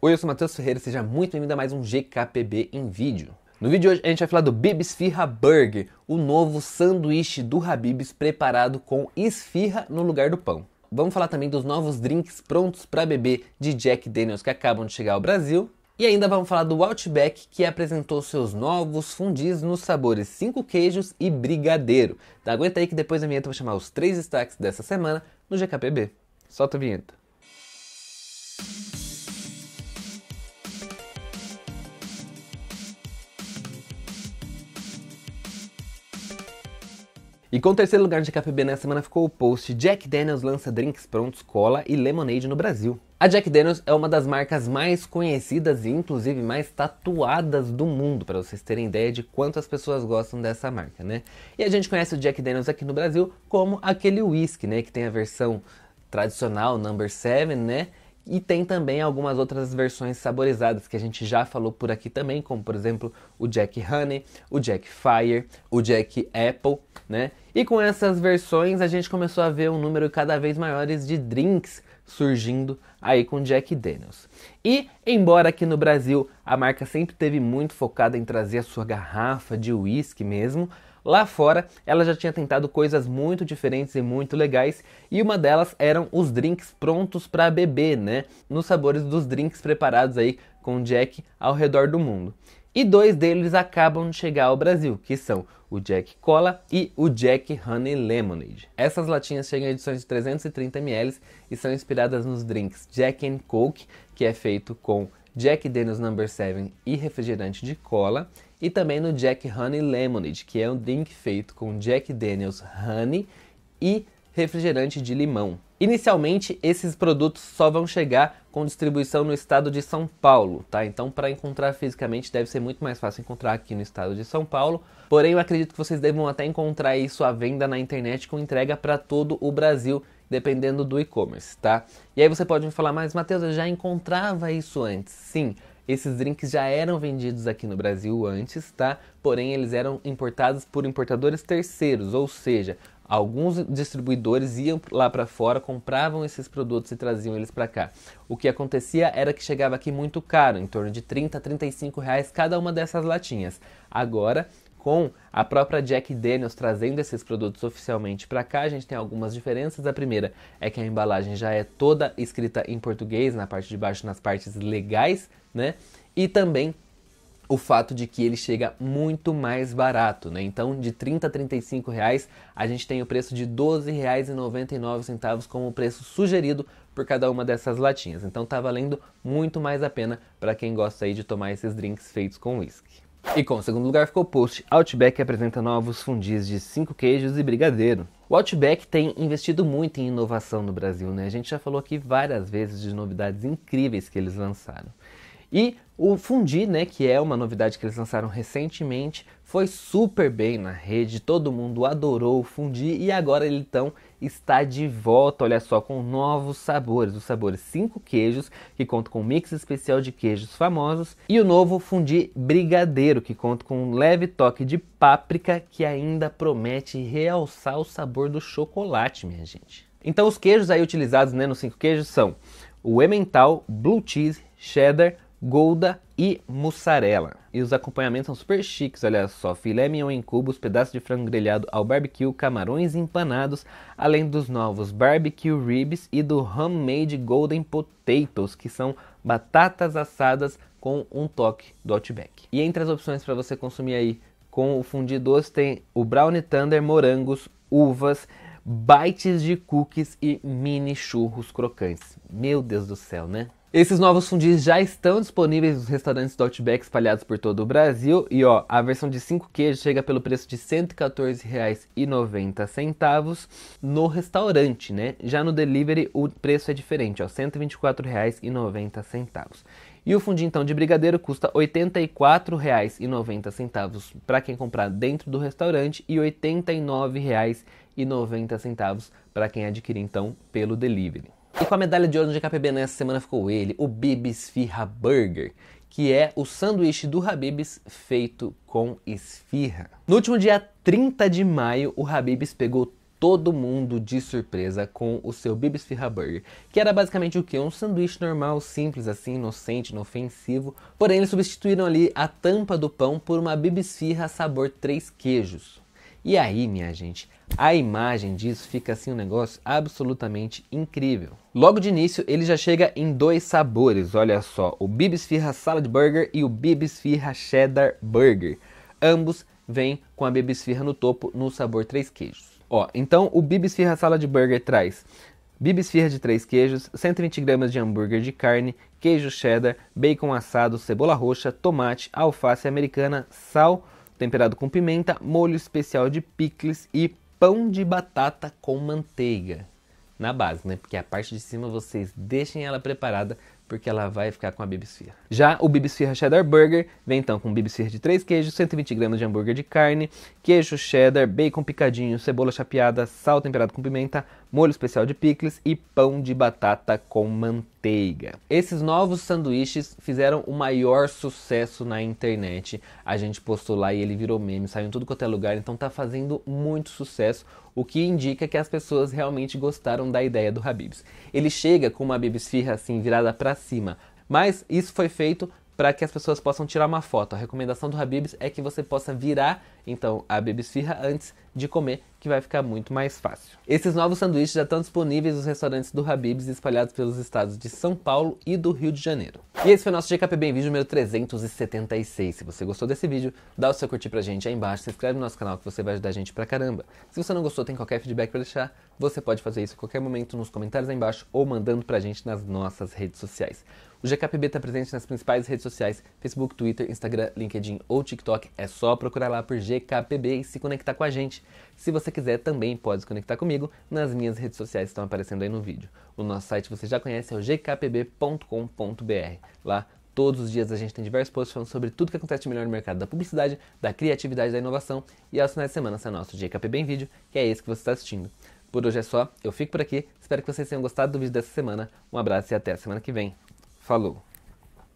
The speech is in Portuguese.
Oi, eu sou o Matheus Ferreira, seja muito bem-vindo a mais um GKPB em vídeo. No vídeo de hoje a gente vai falar do Bibs Firra Burger, o novo sanduíche do Habibs preparado com esfirra no lugar do pão. Vamos falar também dos novos drinks prontos para beber de Jack Daniels que acabam de chegar ao Brasil. E ainda vamos falar do Outback que apresentou seus novos fundis nos sabores 5 queijos e brigadeiro. Então aguenta aí que depois a vinheta vai chamar os três destaques dessa semana no GKPB. Solta a vinheta. E com o terceiro lugar de KPB na semana ficou o post Jack Daniels lança drinks prontos cola e lemonade no Brasil. A Jack Daniels é uma das marcas mais conhecidas e inclusive mais tatuadas do mundo, para vocês terem ideia de quanto as pessoas gostam dessa marca, né? E a gente conhece o Jack Daniels aqui no Brasil como aquele whisky, né, que tem a versão tradicional number 7, né? E tem também algumas outras versões saborizadas que a gente já falou por aqui também, como por exemplo o Jack Honey, o Jack Fire, o Jack Apple, né? E com essas versões a gente começou a ver um número cada vez maiores de drinks surgindo aí com Jack Daniels. E embora aqui no Brasil a marca sempre teve muito focada em trazer a sua garrafa de whisky mesmo, Lá fora, ela já tinha tentado coisas muito diferentes e muito legais, e uma delas eram os drinks prontos para beber, né? Nos sabores dos drinks preparados aí com Jack ao redor do mundo. E dois deles acabam de chegar ao Brasil, que são o Jack Cola e o Jack Honey Lemonade. Essas latinhas chegam em edições de 330 ml e são inspiradas nos drinks Jack and Coke, que é feito com Jack Daniels No. 7 e refrigerante de cola, e também no Jack Honey Lemonade, que é um drink feito com Jack Daniels Honey e refrigerante de limão. Inicialmente, esses produtos só vão chegar com distribuição no estado de São Paulo, tá? Então, para encontrar fisicamente, deve ser muito mais fácil encontrar aqui no estado de São Paulo. Porém, eu acredito que vocês devam até encontrar isso à venda na internet com entrega para todo o Brasil, dependendo do e-commerce, tá? E aí você pode me falar, mas Matheus, eu já encontrava isso antes. Sim, esses drinks já eram vendidos aqui no Brasil antes, tá? Porém, eles eram importados por importadores terceiros, ou seja, alguns distribuidores iam lá para fora, compravam esses produtos e traziam eles para cá. O que acontecia era que chegava aqui muito caro, em torno de 30 a 35 reais cada uma dessas latinhas. Agora, com a própria Jack Daniels trazendo esses produtos oficialmente para cá, a gente tem algumas diferenças. A primeira é que a embalagem já é toda escrita em português, na parte de baixo, nas partes legais, né? E também o fato de que ele chega muito mais barato, né? Então, de 30 a 35 reais, a gente tem o preço de 12 reais e 99 centavos como preço sugerido por cada uma dessas latinhas. Então, tá valendo muito mais a pena para quem gosta aí de tomar esses drinks feitos com whisky. E com o segundo lugar ficou o post Outback apresenta novos fundis de 5 queijos e brigadeiro. O Outback tem investido muito em inovação no Brasil, né? A gente já falou aqui várias vezes de novidades incríveis que eles lançaram. E o Fundi, né, que é uma novidade que eles lançaram recentemente, foi super bem na rede, todo mundo adorou o Fundi e agora ele então está de volta, olha só, com novos sabores, os sabores 5 queijos, que conta com um mix especial de queijos famosos, e o novo Fundi Brigadeiro, que conta com um leve toque de páprica que ainda promete realçar o sabor do chocolate, minha gente. Então os queijos aí utilizados né, nos 5 queijos são o Emmental, Blue Cheese, Cheddar, Golda e mussarela. E os acompanhamentos são super chiques, olha só: filé mignon em cubos, pedaço de frango grelhado ao barbecue, camarões empanados, além dos novos barbecue ribs e do homemade golden potatoes, que são batatas assadas com um toque do Outback. E entre as opções para você consumir aí com o fundi doce tem o brownie thunder, morangos, uvas, bites de cookies e mini churros crocantes. Meu Deus do céu, né? Esses novos fundis já estão disponíveis nos restaurantes do Outback espalhados por todo o Brasil e ó, a versão de 5 queijos chega pelo preço de R$ 114,90 no restaurante, né? Já no delivery o preço é diferente, ó, R$ 124,90. E o fundinho então de brigadeiro custa R$ 84,90 para quem comprar dentro do restaurante e R$ 89,90 para quem adquirir então pelo delivery. E com a medalha de ouro no GKPB nessa né, semana ficou ele, o Bibis Firra Burger, que é o sanduíche do Habibs feito com esfirra. No último dia 30 de maio, o Habibs pegou todo mundo de surpresa com o seu Bibis Firra Burger, que era basicamente o que? Um sanduíche normal, simples assim, inocente, inofensivo. Porém, eles substituíram ali a tampa do pão por uma Bibis Firra sabor 3 queijos. E aí, minha gente, a imagem disso fica assim um negócio absolutamente incrível. Logo de início, ele já chega em dois sabores, olha só, o Bibis Firra Salad Burger e o Bibis Firra Cheddar Burger. Ambos vêm com a Bibis Firra no topo no sabor três queijos. Ó, então o Bibis Firra Salad Burger traz bibisfirra de 3 queijos, 120 gramas de hambúrguer de carne, queijo cheddar, bacon assado, cebola roxa, tomate, alface americana, sal, temperado com pimenta, molho especial de picles e pão de batata com manteiga na base, né? Porque a parte de cima vocês deixem ela preparada porque ela vai ficar com a bibisfirra. Já o bibisfirra cheddar burger vem então com bibisfirra de 3 queijos, 120 gramas de hambúrguer de carne, queijo cheddar, bacon picadinho, cebola chapeada, sal temperado com pimenta, molho especial de picles e pão de batata com manteiga manteiga. Esses novos sanduíches fizeram o maior sucesso na internet. A gente postou lá e ele virou meme, saiu em tudo quanto é lugar, então tá fazendo muito sucesso, o que indica que as pessoas realmente gostaram da ideia do Habibs. Ele chega com uma Habibs assim virada para cima, mas isso foi feito para que as pessoas possam tirar uma foto. A recomendação do Habibs é que você possa virar então a bebesfirra antes de comer, que vai ficar muito mais fácil. Esses novos sanduíches já estão disponíveis nos restaurantes do Habibs espalhados pelos estados de São Paulo e do Rio de Janeiro. E esse foi o nosso GKPB em vídeo número 376. Se você gostou desse vídeo, dá o seu curtir pra gente aí embaixo, se inscreve no nosso canal que você vai ajudar a gente pra caramba. Se você não gostou, tem qualquer feedback para deixar, você pode fazer isso a qualquer momento nos comentários aí embaixo ou mandando pra gente nas nossas redes sociais. O GKPB está presente nas principais redes sociais: Facebook, Twitter, Instagram, LinkedIn ou TikTok. É só procurar lá por GKPB e se conectar com a gente. Se você quiser, também pode se conectar comigo nas minhas redes sociais que estão aparecendo aí no vídeo. O nosso site você já conhece, é o gkpb.com.br. Lá Todos os dias a gente tem diversos posts falando sobre tudo que acontece de melhor no mercado da publicidade, da criatividade, da inovação e aos finais de semana sai é nosso GKPB em vídeo, que é esse que você está assistindo. Por hoje é só, eu fico por aqui, espero que vocês tenham gostado do vídeo dessa semana, um abraço e até a semana que vem. Falou.